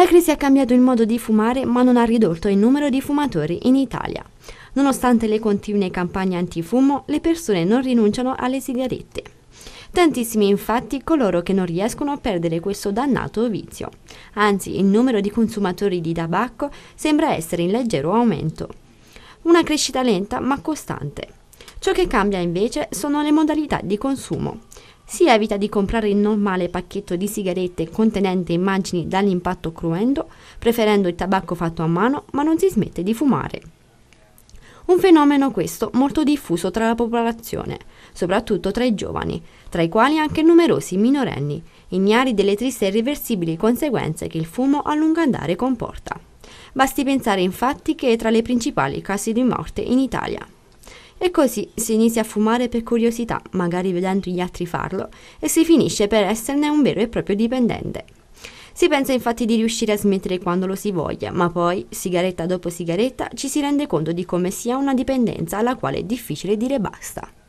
La crisi ha cambiato il modo di fumare ma non ha ridotto il numero di fumatori in Italia. Nonostante le continue campagne antifumo, le persone non rinunciano alle sigarette. Tantissimi infatti coloro che non riescono a perdere questo dannato vizio. Anzi, il numero di consumatori di tabacco sembra essere in leggero aumento. Una crescita lenta ma costante. Ciò che cambia invece sono le modalità di consumo si evita di comprare il normale pacchetto di sigarette contenente immagini dall'impatto cruento, preferendo il tabacco fatto a mano, ma non si smette di fumare. Un fenomeno questo molto diffuso tra la popolazione, soprattutto tra i giovani, tra i quali anche numerosi minorenni, ignari delle triste e irreversibili conseguenze che il fumo a lungo andare comporta. Basti pensare infatti che è tra le principali casi di morte in Italia. E così si inizia a fumare per curiosità, magari vedendo gli altri farlo, e si finisce per esserne un vero e proprio dipendente. Si pensa infatti di riuscire a smettere quando lo si voglia, ma poi, sigaretta dopo sigaretta, ci si rende conto di come sia una dipendenza alla quale è difficile dire basta.